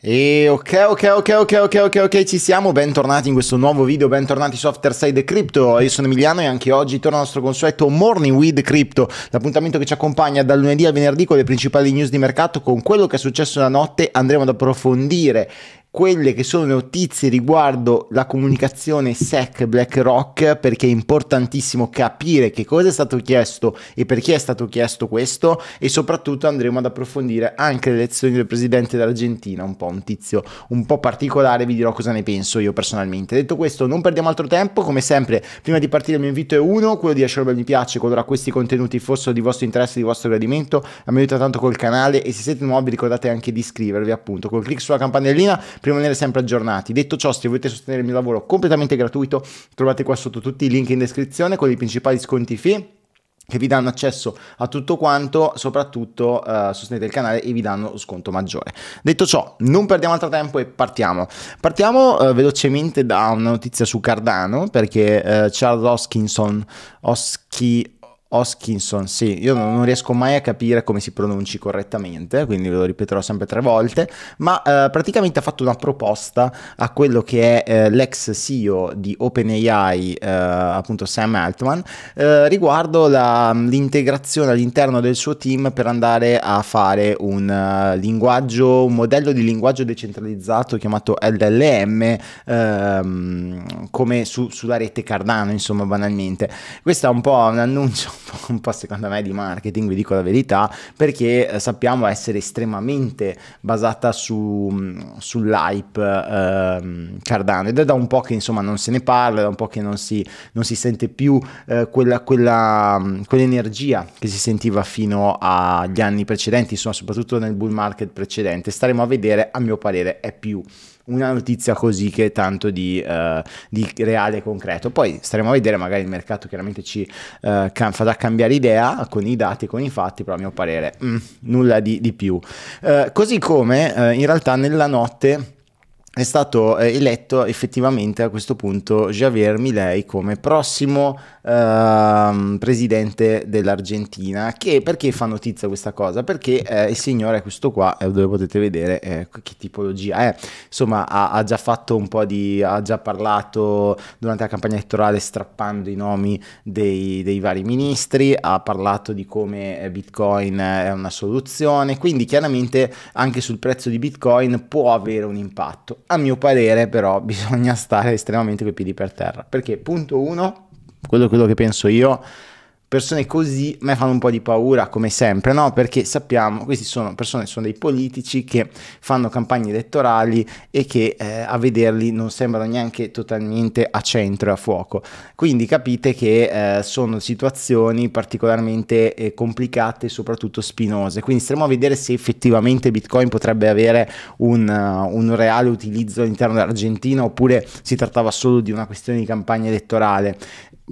E ok, ok, ok, ok, ok, ok, ok, ci siamo, bentornati in questo nuovo video, bentornati su Afterside Crypto, io sono Emiliano e anche oggi torna al nostro consueto Morning with Crypto, l'appuntamento che ci accompagna dal lunedì al venerdì con le principali news di mercato, con quello che è successo la notte andremo ad approfondire quelle che sono le notizie riguardo la comunicazione SEC BlackRock perché è importantissimo capire che cosa è stato chiesto e perché è stato chiesto questo e soprattutto andremo ad approfondire anche le lezioni del presidente dell'Argentina, un po' un tizio un po' particolare, vi dirò cosa ne penso io personalmente. Detto questo, non perdiamo altro tempo, come sempre, prima di partire il mio invito è uno, quello di lasciare un bel mi piace qualora questi contenuti fossero di vostro interesse, di vostro gradimento, a aiuta tanto col canale e se siete nuovi ricordate anche di iscrivervi appunto col clic sulla campanellina per rimanere sempre aggiornati. Detto ciò, se volete sostenere il mio lavoro completamente gratuito, trovate qua sotto tutti i link in descrizione con i principali sconti fee che vi danno accesso a tutto quanto, soprattutto eh, sostenete il canale e vi danno sconto maggiore. Detto ciò, non perdiamo altro tempo e partiamo. Partiamo eh, velocemente da una notizia su Cardano, perché eh, Charles Hoskinson, Hosky, Hoskinson, sì, io non riesco mai a capire come si pronunci correttamente, quindi ve lo ripeterò sempre tre volte, ma eh, praticamente ha fatto una proposta a quello che è eh, l'ex CEO di OpenAI, eh, appunto Sam Altman, eh, riguardo la, l'integrazione all'interno del suo team per andare a fare un eh, linguaggio, un modello di linguaggio decentralizzato chiamato LLM ehm, come su, sulla rete Cardano, insomma, banalmente. Questo è un po' un annuncio un po' secondo me di marketing, vi dico la verità, perché eh, sappiamo essere estremamente basata su, mm, sull'hype eh, Cardano ed è da un po' che insomma non se ne parla, da un po' che non si, non si sente più eh, quella, quella, mm, quell'energia che si sentiva fino agli anni precedenti, insomma soprattutto nel bull market precedente. Staremo a vedere, a mio parere è più una notizia così che è tanto di, uh, di reale e concreto. Poi staremo a vedere, magari il mercato chiaramente ci uh, eh, can, farà cambiare idea con i dati, con i fatti, però a mio parere mh, mm, nulla di, di più. Uh, così come in realtà nella notte è stato eh, eletto effettivamente a questo punto Javier Milei come prossimo eh, presidente dell'Argentina. Che, perché fa notizia questa cosa? Perché eh, il signore questo qua, eh, dove potete vedere eh, che tipologia è. Insomma, ha, ha, già fatto un po' di... ha già parlato durante la campagna elettorale strappando i nomi dei, dei vari ministri, ha parlato di come eh, Bitcoin è una soluzione, quindi chiaramente anche sul prezzo di Bitcoin può avere un impatto a mio parere però bisogna stare estremamente coi piedi per terra, perché punto uno, quello, quello che penso io, persone così a me fanno un po' di paura, come sempre, no? Perché sappiamo, queste sono persone, sono dei politici che fanno campagne elettorali e che eh, a vederli non sembrano neanche totalmente a centro e a fuoco. Quindi capite che eh, sono situazioni particolarmente eh, complicate e soprattutto spinose. Quindi staremo a vedere se effettivamente Bitcoin potrebbe avere un, uh, un reale utilizzo all'interno dell'Argentina oppure si trattava solo di una questione di campagna elettorale.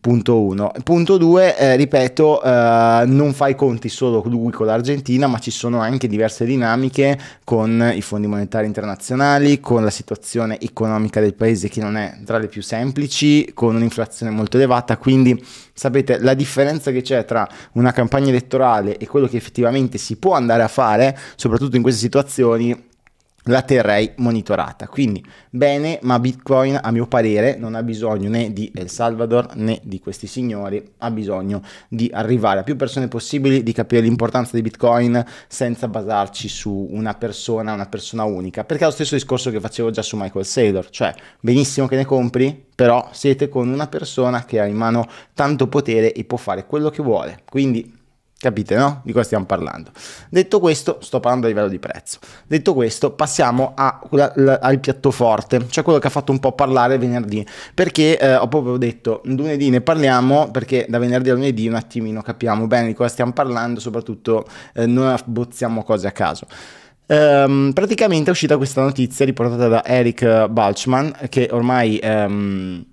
Punto 1. Punto 2, eh, ripeto, eh, non fai conti solo lui con l'Argentina, ma ci sono anche diverse dinamiche con i fondi monetari internazionali, con la situazione economica del paese che non è tra le più semplici, con un'inflazione molto elevata, quindi sapete la differenza che c'è tra una campagna elettorale e quello che effettivamente si può andare a fare, soprattutto in queste situazioni la terrei monitorata. Quindi bene, ma Bitcoin a mio parere non ha bisogno né di El Salvador né di questi signori, ha bisogno di arrivare a più persone possibili, di capire l'importanza di Bitcoin senza basarci su una persona, una persona unica, perché è lo stesso discorso che facevo già su Michael Saylor, cioè benissimo che ne compri, però siete con una persona che ha in mano tanto potere e può fare quello che vuole. Quindi Capite, no? Di cosa stiamo parlando. Detto questo, sto parlando a livello di prezzo. Detto questo, passiamo a, al, al piatto forte, cioè quello che ha fatto un po' parlare venerdì, perché eh, ho proprio detto lunedì ne parliamo, perché da venerdì a lunedì un attimino capiamo bene di cosa stiamo parlando, soprattutto eh, non abbozziamo cose a caso. Um, praticamente è uscita questa notizia riportata da Eric Balchman, che ormai... Um,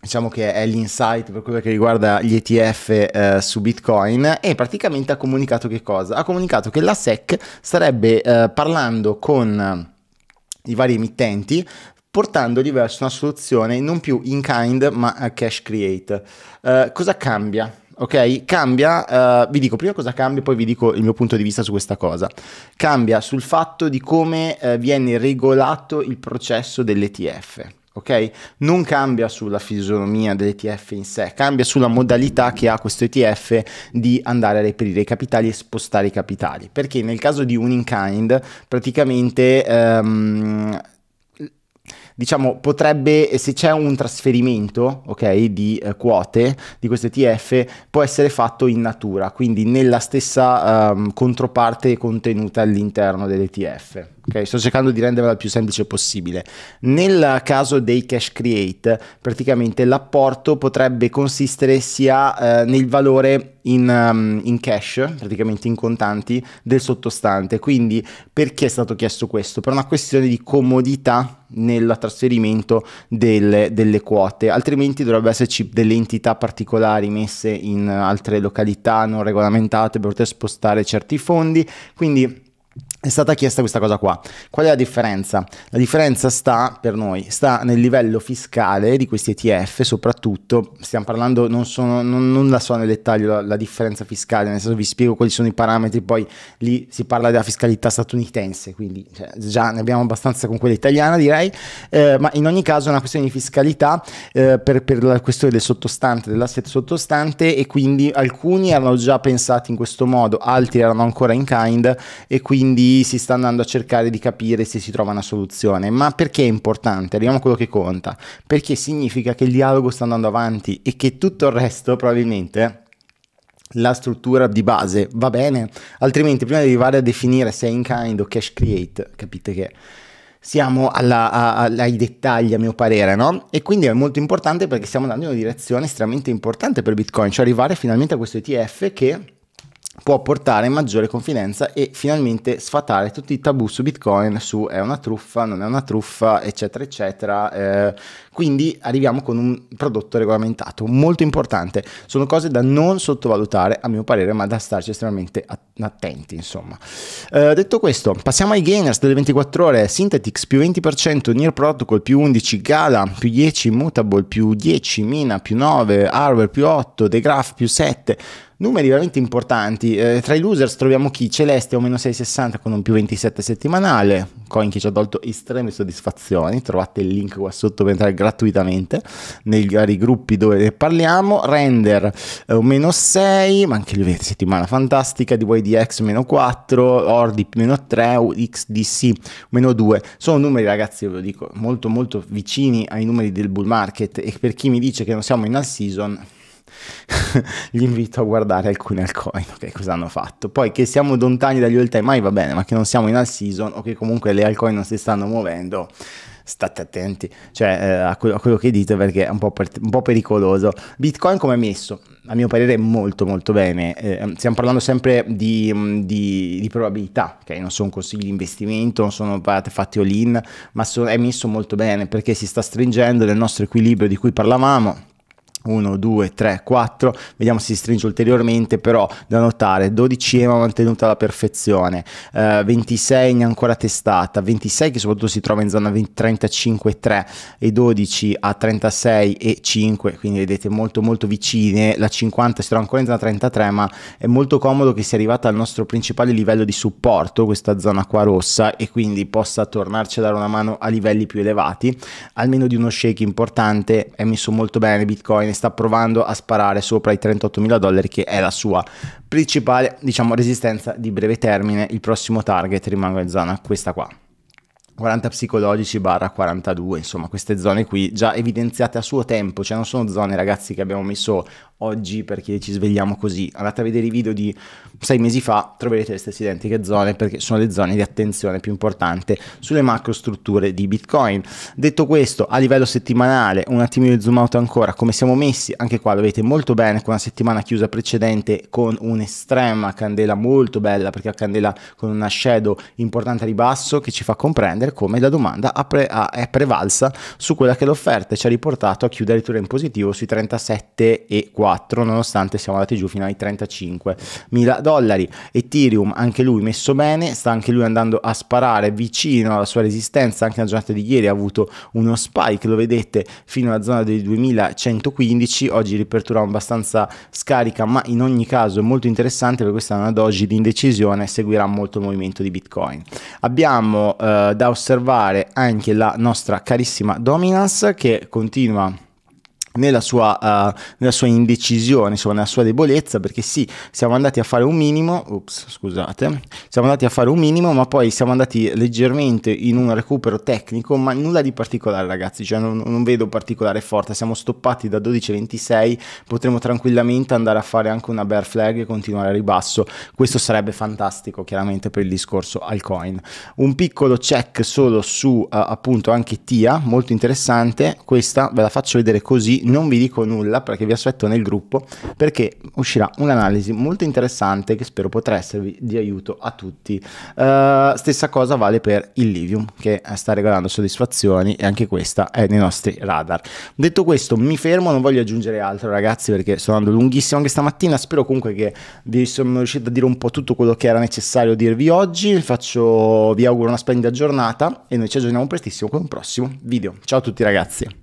diciamo che è l'insight per quello che riguarda gli ETF eh, su Bitcoin e praticamente ha comunicato che cosa? Ha comunicato che la SEC starebbe eh, parlando con eh, i vari emittenti portandoli verso una soluzione non più in kind ma a eh, cash create. Eh, cosa cambia? ok? Cambia, uh, vi dico prima cosa cambia, poi vi dico il mio punto di vista su questa cosa. Cambia sul fatto di come uh, viene regolato il processo dell'ETF ok? Non cambia sulla fisionomia dell'ETF in sé, cambia sulla modalità che ha questo ETF di andare a reperire i capitali e spostare i capitali, perché nel caso di un in kind praticamente... Um, diciamo, potrebbe, se c'è un trasferimento, ok, di eh, quote di questo ETF, può essere fatto in natura, quindi nella stessa um, controparte contenuta all'interno dell'ETF. Okay? Sto cercando di renderla il più semplice possibile. Nel caso dei cash create, praticamente l'apporto potrebbe consistere sia eh, nel valore in, um, in, cash, praticamente in contanti, del sottostante. Quindi perché è stato chiesto questo? Per una questione di comodità nel trasferimento delle, delle quote, altrimenti dovrebbe esserci delle entità particolari messe in altre località non regolamentate per poter spostare certi fondi. Quindi è stata chiesta questa cosa qua. Qual è la differenza? La differenza sta per noi, sta nel livello fiscale di questi ETF, soprattutto stiamo parlando, non, sono, non, non la so nel dettaglio la, la, differenza fiscale, nel senso vi spiego quali sono i parametri, poi lì si parla della fiscalità statunitense, quindi cioè, già ne abbiamo abbastanza con quella italiana direi, eh, ma in ogni caso è una questione di fiscalità eh, per, per, la questione del sottostante, dell'asset sottostante e quindi alcuni erano già pensati in questo modo, altri erano ancora in kind e quindi si sta andando a cercare di capire se si trova una soluzione. Ma perché è importante? Arriviamo a quello che conta. Perché significa che il dialogo sta andando avanti e che tutto il resto probabilmente la struttura di base va bene, altrimenti prima di arrivare a definire se è in kind o cash create, capite che siamo alla, a, ai dettagli a mio parere, no? E quindi è molto importante perché stiamo andando in una direzione estremamente importante per Bitcoin, cioè arrivare finalmente a questo ETF che può portare maggiore confidenza e finalmente sfatare tutti i tabù su Bitcoin, su è una truffa, non è una truffa, eccetera, eccetera. Eh, quindi arriviamo con un prodotto regolamentato molto importante. Sono cose da non sottovalutare, a mio parere, ma da starci estremamente attenti, insomma. Eh, detto questo, passiamo ai gainers delle 24 ore. Synthetix più 20%, Near Protocol più 11, Gala più 10, Mutable più 10, Mina più 9, Harvard più 8, The Graph più 7 numeri veramente importanti. Eh, tra i losers troviamo chi? Celeste o meno 660 con un più 27 settimanale, coin che ci ha tolto estreme soddisfazioni. Trovate il link qua sotto per entrare gratuitamente nei vari gruppi dove ne parliamo. Render eh, meno 6, ma anche lui settimana fantastica. Di YDX meno 4, Ordi meno 3, XDC meno 2. Sono numeri, ragazzi, ve lo dico, molto molto vicini ai numeri del bull market. E per chi mi dice che non siamo in all season gli invito a guardare alcune altcoin ok cosa hanno fatto poi che siamo lontani dagli all time high va bene ma che non siamo in all season o che comunque le altcoin non si stanno muovendo state attenti cioè, eh, a, quello, a, quello, che dite perché è un po', per, un po pericoloso. Bitcoin come è messo? A mio parere molto molto bene, eh, ehm, stiamo parlando sempre di, mm, di, di probabilità, okay? non sono consigli di investimento, non sono fatti all-in, ma so, è messo molto bene perché si sta stringendo nel nostro equilibrio di cui parlavamo 1, 2, 3, 4, vediamo se si stringe ulteriormente, però da notare 12 EMA mantenuta alla perfezione, eh, 26 ne ancora testata, 26 che soprattutto si trova in zona 35,3 e 12 a 36,5, quindi vedete molto molto vicine, la 50 si trova ancora in zona 33, ma è molto comodo che sia arrivata al nostro principale livello di supporto, questa zona qua rossa, e quindi possa tornarci a dare una mano a livelli più elevati, almeno di uno shake importante, è messo molto bene Bitcoin Bitcoin sta provando a sparare sopra i 38 mila dollari che è la sua principale diciamo, resistenza di breve termine. Il prossimo target rimango in zona questa qua. 40 psicologici barra 42, insomma queste zone qui già evidenziate a suo tempo, cioè non sono zone ragazzi che abbiamo messo oggi perché ci svegliamo così. Andate a vedere i video di sei mesi fa, troverete le stesse identiche zone perché sono le zone di attenzione più importante sulle macrostrutture di Bitcoin. Detto questo, a livello settimanale, un attimino di zoom out ancora, come siamo messi, anche qua lo vedete molto bene con la settimana chiusa precedente con un'estrema candela molto bella perché la candela con una shadow importante a ribasso che ci fa comprendere come la domanda è prevalsa su quella che l'offerta ci ha riportato a chiudere il in positivo sui 37 e 4 34 nonostante siamo andati giù fino ai 35 mila dollari Ethereum anche lui messo bene sta anche lui andando a sparare vicino alla sua resistenza anche la giornata di ieri ha avuto uno spike lo vedete fino alla zona dei 2115 oggi ripertura abbastanza scarica ma in ogni caso è molto interessante perché questa è una doji di indecisione seguirà molto il movimento di bitcoin abbiamo eh, da osservare anche la nostra carissima dominance che continua nella sua, uh, nella sua, indecisione, insomma, nella sua debolezza, perché sì, siamo andati a fare un minimo, ups, scusate, siamo andati a fare un minimo, ma poi siamo andati leggermente in un recupero tecnico, ma nulla di particolare, ragazzi, cioè non, non vedo particolare forte, siamo stoppati da 12.26, potremmo tranquillamente andare a fare anche una bear flag e continuare a ribasso, questo sarebbe fantastico chiaramente per il discorso al coin. Un piccolo check solo su uh, appunto anche TIA, molto interessante, questa ve la faccio vedere così non vi dico nulla perché vi aspetto nel gruppo perché uscirà un'analisi molto interessante che spero potrà esservi di aiuto a tutti. Uh, stessa cosa vale per il Livium che sta regalando soddisfazioni e anche questa è nei nostri radar. Detto questo mi fermo, non voglio aggiungere altro ragazzi perché sto andando lunghissimo anche stamattina, spero comunque che vi sono riuscito a dire un po' tutto quello che era necessario dirvi oggi, vi, faccio, vi auguro una splendida giornata e noi ci aggiorniamo prestissimo con un prossimo video. Ciao a tutti ragazzi!